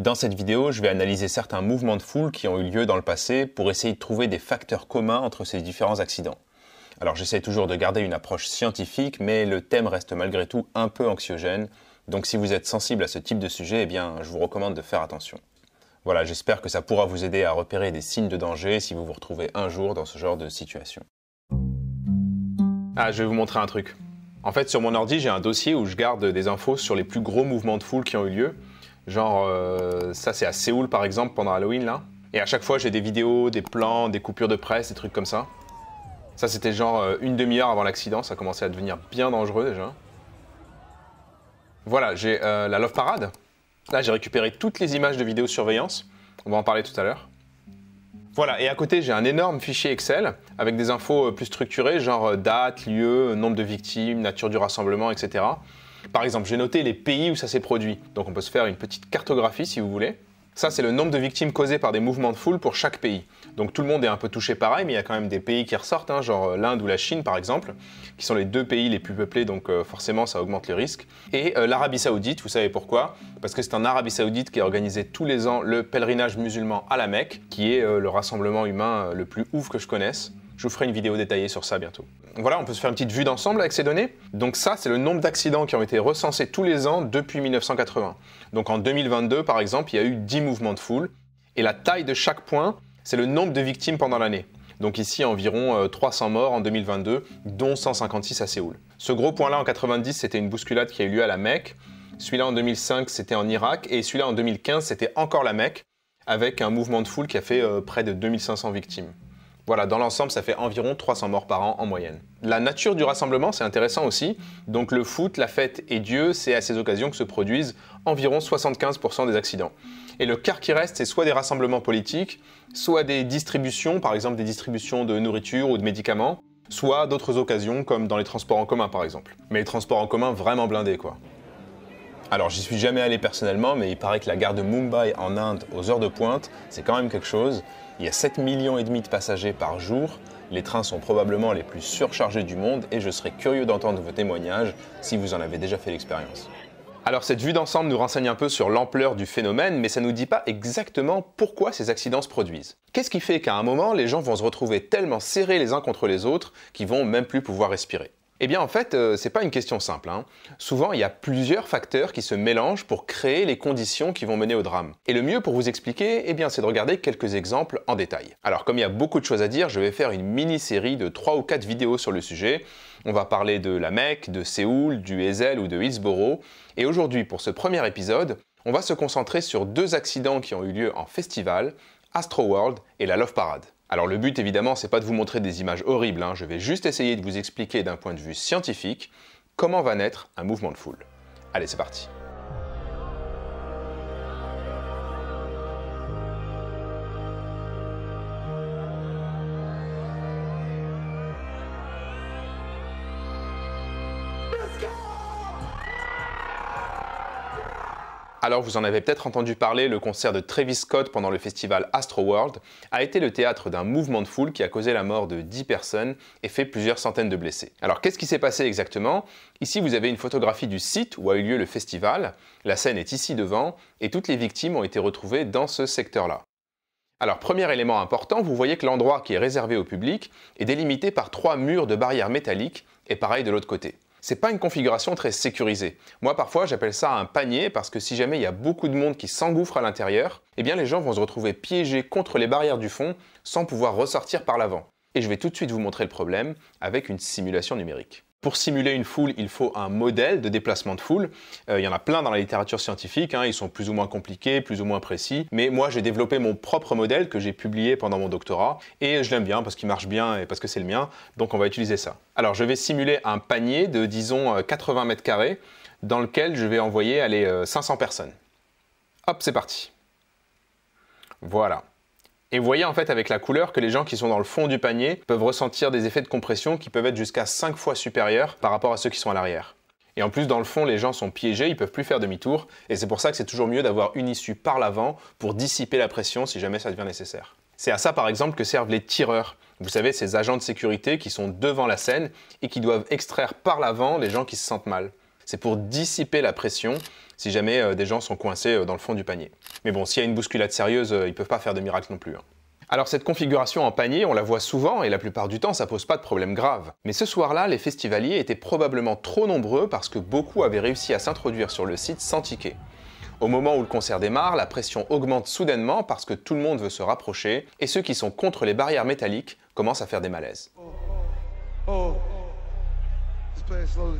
Dans cette vidéo, je vais analyser certains mouvements de foule qui ont eu lieu dans le passé pour essayer de trouver des facteurs communs entre ces différents accidents. Alors j'essaie toujours de garder une approche scientifique, mais le thème reste malgré tout un peu anxiogène, donc si vous êtes sensible à ce type de sujet, eh bien, je vous recommande de faire attention. Voilà, j'espère que ça pourra vous aider à repérer des signes de danger si vous vous retrouvez un jour dans ce genre de situation. Ah, je vais vous montrer un truc. En fait, sur mon ordi, j'ai un dossier où je garde des infos sur les plus gros mouvements de foule qui ont eu lieu, Genre, euh, ça c'est à Séoul par exemple pendant Halloween là. Et à chaque fois j'ai des vidéos, des plans, des coupures de presse, des trucs comme ça. Ça c'était genre euh, une demi-heure avant l'accident, ça commençait à devenir bien dangereux déjà. Voilà, j'ai euh, la Love Parade. Là j'ai récupéré toutes les images de vidéosurveillance. On va en parler tout à l'heure. Voilà, et à côté j'ai un énorme fichier Excel avec des infos plus structurées, genre date, lieu, nombre de victimes, nature du rassemblement, etc. Par exemple, j'ai noté les pays où ça s'est produit. Donc on peut se faire une petite cartographie si vous voulez. Ça, c'est le nombre de victimes causées par des mouvements de foule pour chaque pays. Donc tout le monde est un peu touché pareil, mais il y a quand même des pays qui ressortent, hein, genre euh, l'Inde ou la Chine par exemple, qui sont les deux pays les plus peuplés, donc euh, forcément ça augmente les risques. Et euh, l'Arabie Saoudite, vous savez pourquoi Parce que c'est en Arabie Saoudite qui a organisé tous les ans le pèlerinage musulman à la Mecque, qui est le rassemblement humain le plus ouf que je connaisse. Je vous ferai une vidéo détaillée sur ça bientôt. Voilà, on peut se faire une petite vue d'ensemble avec ces données. Donc ça, c'est le nombre d'accidents qui ont été recensés tous les ans depuis 1980. Donc en 2022, par exemple, il y a eu 10 mouvements de foule. Et la taille de chaque point, c'est le nombre de victimes pendant l'année. Donc ici, environ 300 euh, morts en 2022, dont 156 à Séoul. Ce gros point-là en 90, c'était une bousculade qui a eu lieu à la Mecque. Celui-là en 2005, c'était en Irak. Et celui-là en 2015, c'était encore la Mecque, avec un mouvement de foule qui a fait euh, près de 2500 victimes. Voilà, dans l'ensemble, ça fait environ 300 morts par an en moyenne. La nature du rassemblement, c'est intéressant aussi. Donc le foot, la fête et Dieu, c'est à ces occasions que se produisent environ 75% des accidents. Et le quart qui reste, c'est soit des rassemblements politiques, soit des distributions, par exemple des distributions de nourriture ou de médicaments, soit d'autres occasions comme dans les transports en commun par exemple. Mais les transports en commun vraiment blindés quoi. Alors, j'y suis jamais allé personnellement, mais il paraît que la gare de Mumbai en Inde aux heures de pointe, c'est quand même quelque chose. Il y a 7 millions et demi de passagers par jour. Les trains sont probablement les plus surchargés du monde et je serais curieux d'entendre vos témoignages si vous en avez déjà fait l'expérience. Alors cette vue d'ensemble nous renseigne un peu sur l'ampleur du phénomène, mais ça ne nous dit pas exactement pourquoi ces accidents se produisent. Qu'est-ce qui fait qu'à un moment, les gens vont se retrouver tellement serrés les uns contre les autres qu'ils vont même plus pouvoir respirer eh bien en fait, euh, c'est pas une question simple. Hein. Souvent, il y a plusieurs facteurs qui se mélangent pour créer les conditions qui vont mener au drame. Et le mieux pour vous expliquer, eh bien c'est de regarder quelques exemples en détail. Alors comme il y a beaucoup de choses à dire, je vais faire une mini-série de 3 ou 4 vidéos sur le sujet. On va parler de la Mecque, de Séoul, du Ezel ou de Hillsborough. Et aujourd'hui, pour ce premier épisode, on va se concentrer sur deux accidents qui ont eu lieu en festival, Astroworld et la Love Parade. Alors le but évidemment, c'est pas de vous montrer des images horribles, hein. je vais juste essayer de vous expliquer d'un point de vue scientifique comment va naître un mouvement de foule. Allez, c'est parti. Alors vous en avez peut-être entendu parler, le concert de Travis Scott pendant le festival Astroworld a été le théâtre d'un mouvement de foule qui a causé la mort de 10 personnes et fait plusieurs centaines de blessés. Alors qu'est-ce qui s'est passé exactement Ici vous avez une photographie du site où a eu lieu le festival, la scène est ici devant et toutes les victimes ont été retrouvées dans ce secteur-là. Alors premier élément important, vous voyez que l'endroit qui est réservé au public est délimité par trois murs de barrières métalliques et pareil de l'autre côté c'est pas une configuration très sécurisée. Moi parfois j'appelle ça un panier parce que si jamais il y a beaucoup de monde qui s'engouffre à l'intérieur, eh bien les gens vont se retrouver piégés contre les barrières du fond sans pouvoir ressortir par l'avant. Et je vais tout de suite vous montrer le problème avec une simulation numérique. Pour simuler une foule, il faut un modèle de déplacement de foule. Euh, il y en a plein dans la littérature scientifique, hein. ils sont plus ou moins compliqués, plus ou moins précis. Mais moi, j'ai développé mon propre modèle que j'ai publié pendant mon doctorat, et je l'aime bien parce qu'il marche bien et parce que c'est le mien, donc on va utiliser ça. Alors, je vais simuler un panier de, disons, 80 euh, mètres carrés, dans lequel je vais envoyer, aller 500 euh, personnes. Hop, c'est parti. Voilà. Et vous voyez en fait avec la couleur que les gens qui sont dans le fond du panier peuvent ressentir des effets de compression qui peuvent être jusqu'à 5 fois supérieurs par rapport à ceux qui sont à l'arrière. Et en plus, dans le fond, les gens sont piégés, ils peuvent plus faire demi-tour, et c'est pour ça que c'est toujours mieux d'avoir une issue par l'avant pour dissiper la pression si jamais ça devient nécessaire. C'est à ça, par exemple, que servent les tireurs. Vous savez, ces agents de sécurité qui sont devant la scène et qui doivent extraire par l'avant les gens qui se sentent mal. C'est pour dissiper la pression si jamais euh, des gens sont coincés euh, dans le fond du panier. Mais bon, s'il y a une bousculade sérieuse, euh, ils ne peuvent pas faire de miracle non plus. Hein. Alors cette configuration en panier, on la voit souvent et la plupart du temps ça pose pas de problème grave. Mais ce soir-là, les festivaliers étaient probablement trop nombreux parce que beaucoup avaient réussi à s'introduire sur le site sans ticket. Au moment où le concert démarre, la pression augmente soudainement parce que tout le monde veut se rapprocher et ceux qui sont contre les barrières métalliques commencent à faire des malaises. Oh, oh, oh.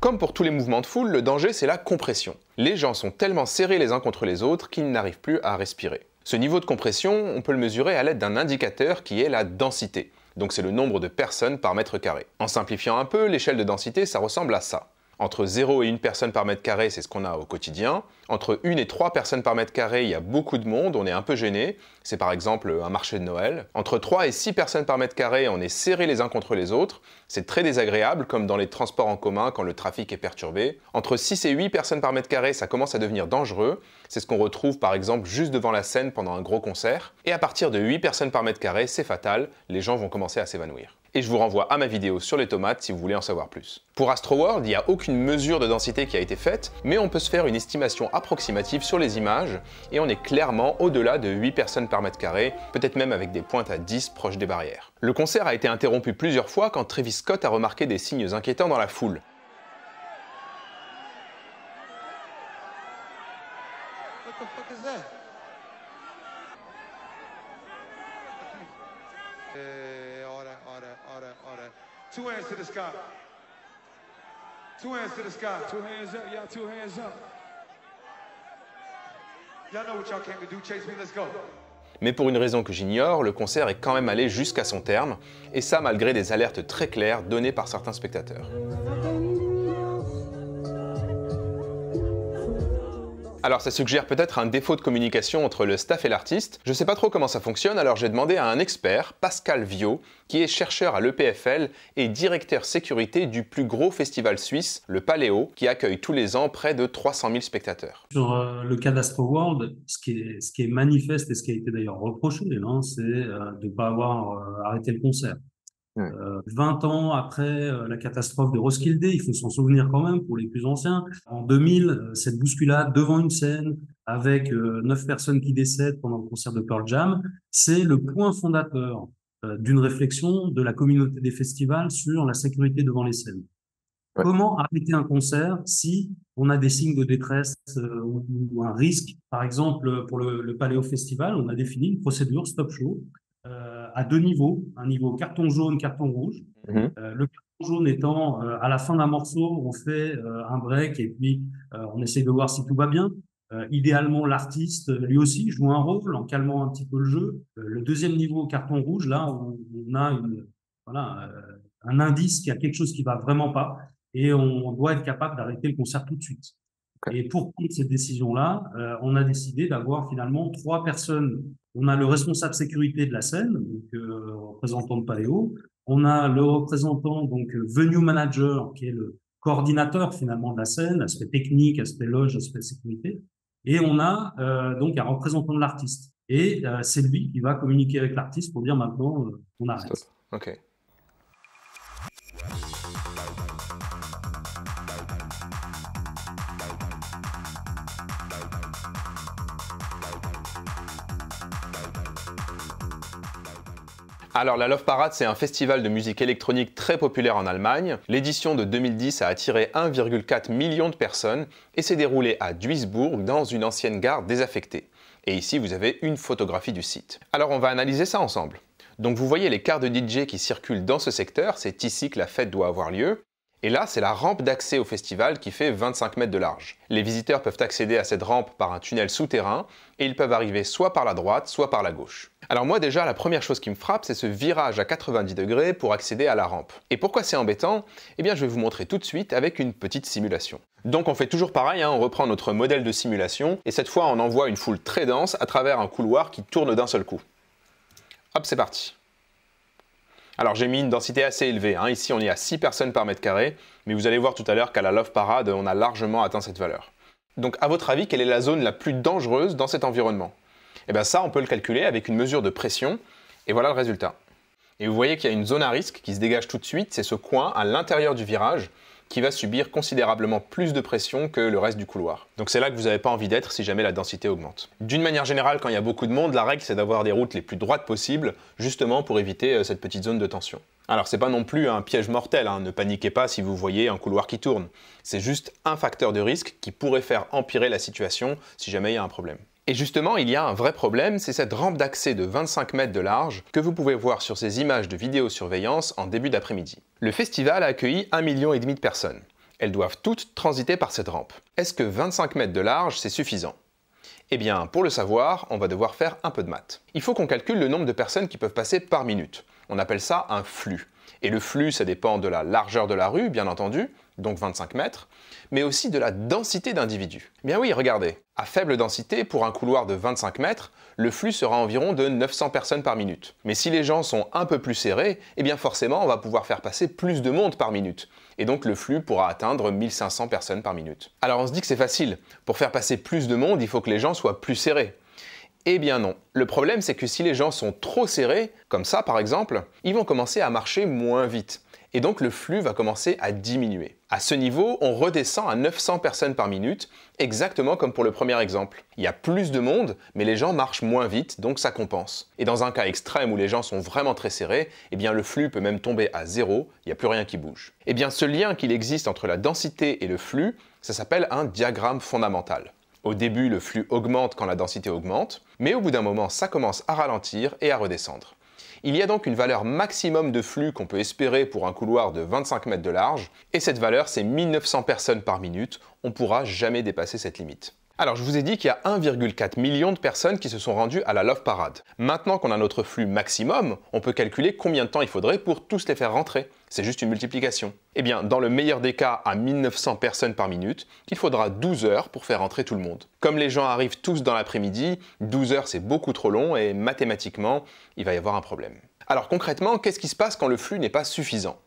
Comme pour tous les mouvements de foule, le danger c'est la compression. Les gens sont tellement serrés les uns contre les autres qu'ils n'arrivent plus à respirer. Ce niveau de compression, on peut le mesurer à l'aide d'un indicateur qui est la densité. Donc c'est le nombre de personnes par mètre carré. En simplifiant un peu, l'échelle de densité, ça ressemble à ça. Entre 0 et 1 personne par mètre carré, c'est ce qu'on a au quotidien. Entre 1 et 3 personnes par mètre carré, il y a beaucoup de monde, on est un peu gêné. C'est par exemple un marché de Noël. Entre 3 et 6 personnes par mètre carré, on est serré les uns contre les autres. C'est très désagréable, comme dans les transports en commun quand le trafic est perturbé. Entre 6 et 8 personnes par mètre carré, ça commence à devenir dangereux. C'est ce qu'on retrouve par exemple juste devant la scène pendant un gros concert. Et à partir de 8 personnes par mètre carré, c'est fatal, les gens vont commencer à s'évanouir et je vous renvoie à ma vidéo sur les tomates si vous voulez en savoir plus. Pour Astroworld, il n'y a aucune mesure de densité qui a été faite, mais on peut se faire une estimation approximative sur les images, et on est clairement au-delà de 8 personnes par mètre carré, peut-être même avec des pointes à 10 proches des barrières. Le concert a été interrompu plusieurs fois quand Travis Scott a remarqué des signes inquiétants dans la foule, Mais pour une raison que j'ignore, le concert est quand même allé jusqu'à son terme, et ça malgré des alertes très claires données par certains spectateurs. Alors ça suggère peut-être un défaut de communication entre le staff et l'artiste. Je ne sais pas trop comment ça fonctionne, alors j'ai demandé à un expert, Pascal Viau, qui est chercheur à l'EPFL et directeur sécurité du plus gros festival suisse, le Paléo, qui accueille tous les ans près de 300 000 spectateurs. Sur euh, le cadastre World, ce qui, est, manifeste et ce qui a été d'ailleurs reproché, hein, c'est euh, de ne pas avoir euh, arrêté le concert. 20 euh, ans après euh, la catastrophe de Roskilde, il faut s'en souvenir quand même pour les plus anciens. En 2000, euh, cette bousculade devant une scène avec neuf personnes qui décèdent pendant le concert de Pearl Jam, c'est le point fondateur d'une réflexion de la communauté des festivals sur la sécurité devant les scènes. Comment arrêter un concert si on a des signes de détresse ou, un risque Par exemple, pour le Paléo Festival, on a défini une procédure stop show à deux niveaux, un niveau carton jaune, carton rouge. Mhm. Euh, le carton jaune étant euh, à la fin d'un morceau, on fait euh, un break et puis on essaie de voir si tout va bien. idéalement, l'artiste lui aussi joue un rôle en calmant un petit peu le jeu. le deuxième niveau, carton rouge, là, on, a voilà, un indice qu'il y a quelque chose qui va vraiment pas et on doit être capable d'arrêter le concert tout de suite. Et pour prendre cette décision-là, euh, on a décidé d'avoir finalement trois personnes. On a le responsable sécurité de la scène, donc euh, représentant de Paléo. On a le représentant, donc venue manager, qui est le coordinateur finalement de la scène, aspect technique, aspect loge, aspect sécurité. Et on a euh, donc un représentant de l'artiste. Et euh, c'est lui qui va communiquer avec l'artiste pour dire maintenant euh, on arrête. Ok. Alors la Love Parade, c'est un festival de musique électronique très populaire en Allemagne. L'édition de 2010 a attiré 1,4 million de personnes et s'est déroulée à Duisbourg dans une ancienne gare désaffectée. Et ici, vous avez une photographie du site. Alors on va analyser ça ensemble. Donc vous voyez les cartes de DJ qui circulent dans ce secteur, c'est ici que la fête doit avoir lieu. Et là, c'est la rampe d'accès au festival qui fait 25 mètres de large. Les visiteurs peuvent accéder à cette rampe par un tunnel souterrain et ils peuvent arriver soit par la droite, soit par la gauche. Alors moi déjà, la première chose qui me frappe, c'est ce virage à 90 degrés pour accéder à la rampe. Et pourquoi c'est embêtant Eh bien, je vais vous montrer tout de suite avec une petite simulation. Donc on fait toujours pareil, hein, on reprend notre modèle de simulation et cette fois, on envoie une foule très dense à travers un couloir qui tourne d'un seul coup. Hop, c'est parti alors j'ai mis une densité assez élevée, hein. ici on est à 6 personnes par mètre carré, mais vous allez voir tout à l'heure qu'à la Love Parade, on a largement atteint cette valeur. Donc à votre avis, quelle est la zone la plus dangereuse dans cet environnement Eh bien ça, on peut le calculer avec une mesure de pression, et voilà le résultat. Et vous voyez qu'il y a une zone à risque qui se dégage tout de suite, c'est ce coin à l'intérieur du virage, qui va subir considérablement plus de pression que le reste du couloir. Donc c'est là que vous n'avez pas envie d'être si jamais la densité augmente. D'une manière générale, quand il y a beaucoup de monde, la règle c'est d'avoir des routes les plus droites possibles, justement pour éviter euh, cette petite zone de tension. Alors c'est pas non plus un piège mortel, hein. ne paniquez pas si vous voyez un couloir qui tourne. C'est juste un facteur de risque qui pourrait faire empirer la situation si jamais il y a un problème. Et justement, il y a un vrai problème, c'est cette rampe d'accès de 25 mètres de large que vous pouvez voir sur ces images de vidéosurveillance en début d'après-midi. Le festival a accueilli 1,5 million de personnes. Elles doivent toutes transiter par cette rampe. Est-ce que 25 mètres de large, c'est suffisant Eh bien, pour le savoir, on va devoir faire un peu de maths. Il faut qu'on calcule le nombre de personnes qui peuvent passer par minute. On appelle ça un flux. Et le flux, ça dépend de la largeur de la rue, bien entendu, donc 25 mètres, mais aussi de la densité d'individus. Eh bien oui, regardez, à faible densité, pour un couloir de 25 mètres, le flux sera environ de 900 personnes par minute. Mais si les gens sont un peu plus serrés, eh bien forcément, on va pouvoir faire passer plus de monde par minute. Et donc le flux pourra atteindre 1500 personnes par minute. Alors on se dit que c'est facile. Pour faire passer plus de monde, il faut que les gens soient plus serrés. Eh bien non. Le problème, c'est que si les gens sont trop serrés, comme ça par exemple, ils vont commencer à marcher moins vite. Et donc le flux va commencer à diminuer. À ce niveau, on redescend à 900 personnes par minute, exactement comme pour le premier exemple. Il y a plus de monde, mais les gens marchent moins vite, donc ça compense. Et dans un cas extrême où les gens sont vraiment très serrés, eh bien le flux peut même tomber à zéro, il n'y a plus rien qui bouge. Eh bien ce lien qu'il existe entre la densité et le flux, ça s'appelle un diagramme fondamental. Au début, le flux augmente quand la densité augmente, mais au bout d'un moment, ça commence à ralentir et à redescendre. Il y a donc une valeur maximum de flux qu'on peut espérer pour un couloir de 25 mètres de large, et cette valeur c'est 1900 personnes par minute, on ne pourra jamais dépasser cette limite. Alors je vous ai dit qu'il y a 1,4 million de personnes qui se sont rendues à la Love Parade. Maintenant qu'on a notre flux maximum, on peut calculer combien de temps il faudrait pour tous les faire rentrer c'est juste une multiplication. Eh bien, dans le meilleur des cas, à 1900 personnes par minute, il faudra 12 heures pour faire entrer tout le monde. Comme les gens arrivent tous dans l'après-midi, 12 heures c'est beaucoup trop long et mathématiquement, il va y avoir un problème. Alors concrètement, qu'est-ce qui se passe quand le flux n'est pas suffisant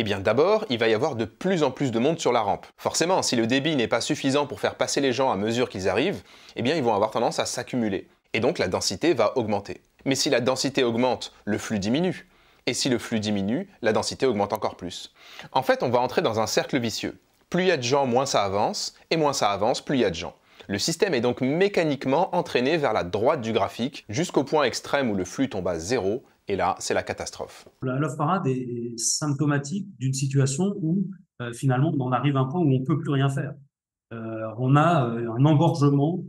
eh bien d'abord, il va y avoir de plus en plus de monde sur la rampe. Forcément, si le débit n'est pas suffisant pour faire passer les gens à mesure qu'ils arrivent, eh bien ils vont avoir tendance à s'accumuler. Et donc la densité va augmenter. Mais si la densité augmente, le flux diminue. Et si le flux diminue, la densité augmente encore plus. En fait, on va entrer dans un cercle vicieux. Plus il y a de gens, moins ça avance, et moins ça avance, plus il y a de gens. Le système est donc mécaniquement entraîné vers la droite du graphique, jusqu'au point extrême où le flux tombe à zéro, et là, c'est la catastrophe. L'off parade est symptomatique d'une situation où euh, finalement on arrive à un point où on ne peut plus rien faire. Euh, on a euh, un engorgement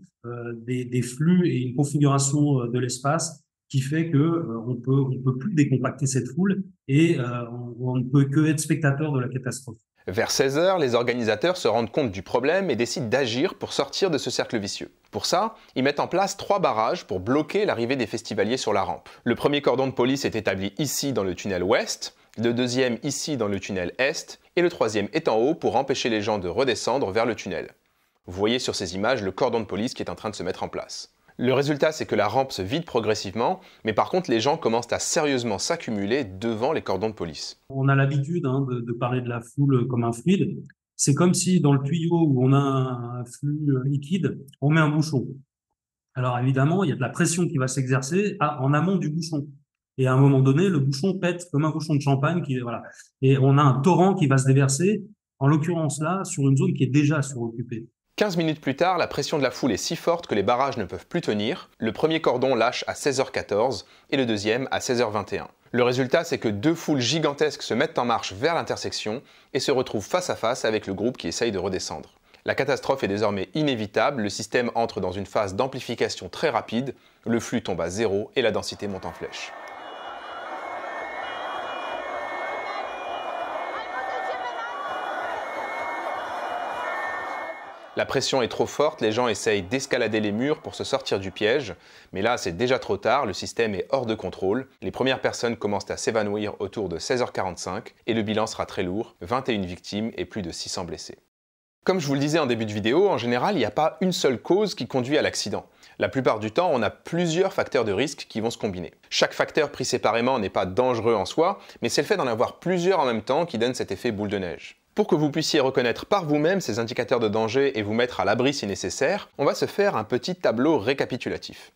des, flux et une configuration de l'espace qui fait qu'on euh, ne peut plus décompacter cette foule et euh, on, ne peut que être spectateur de la catastrophe. Vers 16 h les organisateurs se rendent compte du problème et décident d'agir pour sortir de ce cercle vicieux. Pour ça, ils mettent en place trois barrages pour bloquer l'arrivée des festivaliers sur la rampe. Le premier cordon de police est établi ici dans le tunnel ouest, le deuxième ici dans le tunnel est, et le troisième est en haut pour empêcher les gens de redescendre vers le tunnel. Vous voyez sur ces images le cordon de police qui est en train de se mettre en place. Le résultat, c'est que la rampe se vide progressivement, mais par contre, les gens commencent à sérieusement s'accumuler devant les cordons de police. On a l'habitude hein, de, parler de la foule comme un fluide. C'est comme si dans le tuyau où on a un flux liquide, on met un bouchon. Alors évidemment, il y a de la pression qui va s'exercer en amont du bouchon. Et à un moment donné, le bouchon pète comme un bouchon de champagne. Qui, voilà. Et on a un torrent qui va se déverser, en l'occurrence là, sur une zone qui est déjà suroccupée. 15 minutes plus tard, la pression de la foule est si forte que les barrages ne peuvent plus tenir. Le premier cordon lâche à 16h14 et le deuxième à 16h21. Le résultat, c'est que deux foules gigantesques se mettent en marche vers l'intersection et se retrouvent face à face avec le groupe qui essaye de redescendre. La catastrophe est désormais inévitable, le système entre dans une phase d'amplification très rapide, le flux tombe à zéro et la densité monte en flèche. La pression est trop forte, les gens essayent d'escalader les murs pour se sortir du piège, mais là c'est déjà trop tard, le système est hors de contrôle, les premières personnes commencent à s'évanouir autour de 16h45 et le bilan sera très lourd, 21 victimes et plus de 600 blessés. Comme je vous le disais en début de vidéo, en général, il n'y a pas une seule cause qui conduit à l'accident. La plupart du temps, on a plusieurs facteurs de risque qui vont se combiner. Chaque facteur pris séparément n'est pas dangereux en soi, mais c'est le fait d'en avoir plusieurs en même temps qui donne cet effet boule de neige. Pour que vous puissiez reconnaître par vous-même ces indicateurs de danger et vous mettre à l'abri si nécessaire, on va se faire un petit tableau récapitulatif.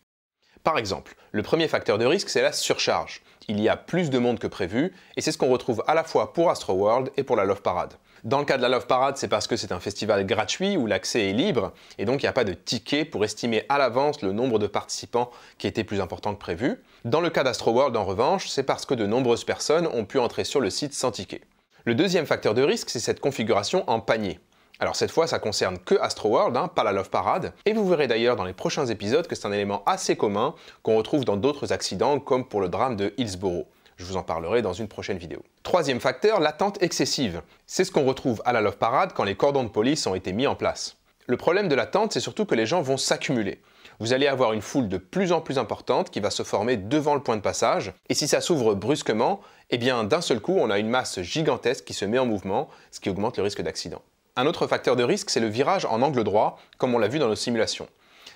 Par exemple, le premier facteur de risque, c'est la surcharge. Il y a plus de monde que prévu, et c'est ce qu'on retrouve à la fois pour Astroworld et pour la Love Parade. Dans le cas de la Love Parade, c'est parce que c'est un festival gratuit où l'accès est libre, et donc il n'y a pas de ticket pour estimer à l'avance le nombre de participants qui était plus important que prévu. Dans le cas d'Astroworld, en revanche, c'est parce que de nombreuses personnes ont pu entrer sur le site sans ticket. Le deuxième facteur de risque, c'est cette configuration en panier. Alors cette fois, ça concerne que Astroworld, hein, pas la Love Parade, et vous verrez d'ailleurs dans les prochains épisodes que c'est un élément assez commun qu'on retrouve dans d'autres accidents, comme pour le drame de Hillsborough. Je vous en parlerai dans une prochaine vidéo. Troisième facteur, l'attente excessive. C'est ce qu'on retrouve à la Love Parade quand les cordons de police ont été mis en place. Le problème de l'attente, c'est surtout que les gens vont s'accumuler vous allez avoir une foule de plus en plus importante qui va se former devant le point de passage. Et si ça s'ouvre brusquement, eh bien d'un seul coup, on a une masse gigantesque qui se met en mouvement, ce qui augmente le risque d'accident. Un autre facteur de risque, c'est le virage en angle droit, comme on l'a vu dans nos simulations.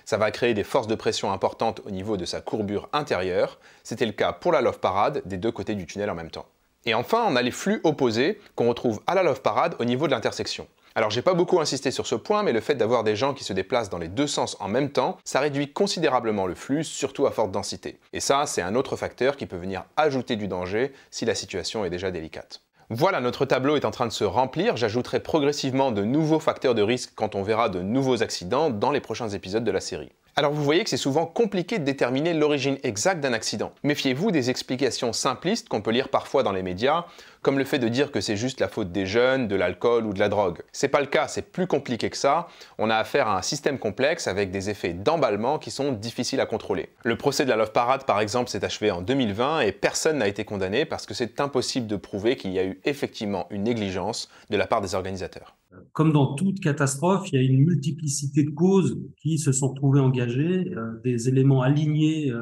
Ça va créer des forces de pression importantes au niveau de sa courbure intérieure. C'était le cas pour la Love Parade des deux côtés du tunnel en même temps. Et enfin, on a les flux opposés qu'on retrouve à la Love Parade au niveau de l'intersection. Alors j'ai pas beaucoup insisté sur ce point, mais le fait d'avoir des gens qui se déplacent dans les deux sens en même temps, ça réduit considérablement le flux, surtout à forte densité. Et ça, c'est un autre facteur qui peut venir ajouter du danger si la situation est déjà délicate. Voilà, notre tableau est en train de se remplir. J'ajouterai progressivement de nouveaux facteurs de risque quand on verra de nouveaux accidents dans les prochains épisodes de la série. Alors vous voyez que c'est souvent compliqué de déterminer l'origine exacte d'un accident. Méfiez-vous des explications simplistes qu'on peut lire parfois dans les médias, comme le fait de dire que c'est juste la faute des jeunes, de l'alcool ou de la drogue. C'est pas le cas, c'est plus compliqué que ça. On a affaire à un système complexe avec des effets d'emballement qui sont difficiles à contrôler. Le procès de la Love Parade par exemple s'est achevé en 2020 et personne n'a été condamné parce que c'est impossible de prouver qu'il y a eu effectivement une négligence de la part des organisateurs comme dans toute catastrophe, il y a une multiplicité de causes qui se sont trouvées engagées, euh, des éléments alignés euh,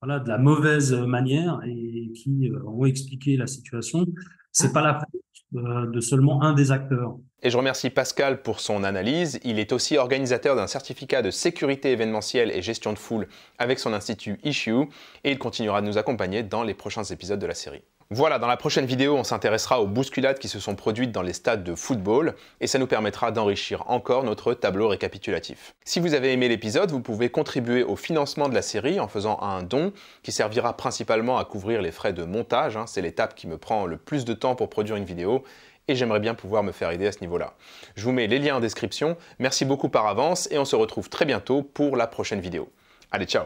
voilà, de la mauvaise manière et qui euh, ont expliqué la situation. Ce n'est pas la faute de seulement un des acteurs. Et je remercie Pascal pour son analyse. Il est aussi organisateur d'un certificat de sécurité événementielle et gestion de foule avec son institut Issue et il continuera de nous accompagner dans les prochains épisodes de la série. Voilà, dans la prochaine vidéo, on s'intéressera aux bousculades qui se sont produites dans les stades de football et ça nous permettra d'enrichir encore notre tableau récapitulatif. Si vous avez aimé l'épisode, vous pouvez contribuer au financement de la série en faisant un don qui servira principalement à couvrir les frais de montage, hein. c'est l'étape qui me prend le plus de temps pour produire une vidéo et j'aimerais bien pouvoir me faire aider à ce niveau-là. Je vous mets les liens en description, merci beaucoup par avance et on se retrouve très bientôt pour la prochaine vidéo. Allez, ciao